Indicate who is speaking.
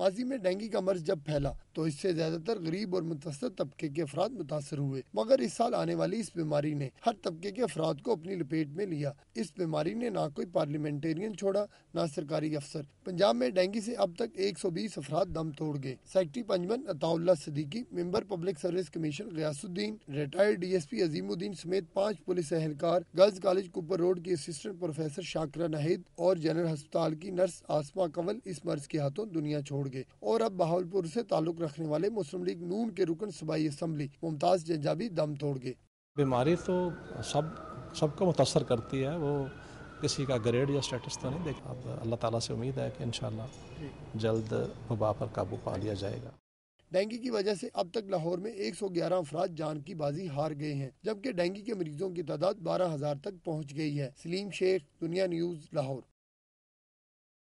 Speaker 1: माजी में डेंगू का मर्ज जब फैला तो इससे ज्यादातर गरीब और मुतसर तबके के अफराद मुतासर हुए मगर इस साल आने वाली इस बीमारी ने हर तबके के अफराद को अपनी लपेट में लिया इस बीमारी ने ना कोई पार्लियामेंटेरियन छोड़ा न सरकारी अफसर पंजाब में डेंगू से अब तक 120 अफराद दम तोड़ गए सेक्रेटरी पंजमन Ataullah Siddiqui member public service commission Ghiyasuddin retired DSP Azimuddin समेत पाँच पुलिस एहलकार गर्ल्स कॉलेज कुपर रोड की असिस्टेंट प्रोफेसर शाकरा नाहिद और जनरल अस्पताल की नर्स आसमा कंवल इस मर्ज के हाथों दुनिया छोड़ छोड़ गए और अब बहावलपुर से ताल्लुक रखने वाले मुस्लिम लीग नून के रुकन सूबाई
Speaker 2: असम्बली मुमताज जंजाबी दम तोड़ गए बीमारी तो सब सबको मुतासर करती है वो किसी का ग्रेड या स्टेटस तो नहीं देखा अब अल्लाह ताला से उम्मीद है कि इन जल्द वबा पर काबू पा लिया जाएगा
Speaker 1: डेंगू की वजह से अब तक लाहौर में 111 अफराद जान की बाजी हार गए हैं जबकि डेंगू के मरीजों की तादाद 12,000 तक पहुंच गई है सलीम शेख दुनिया न्यूज लाहौर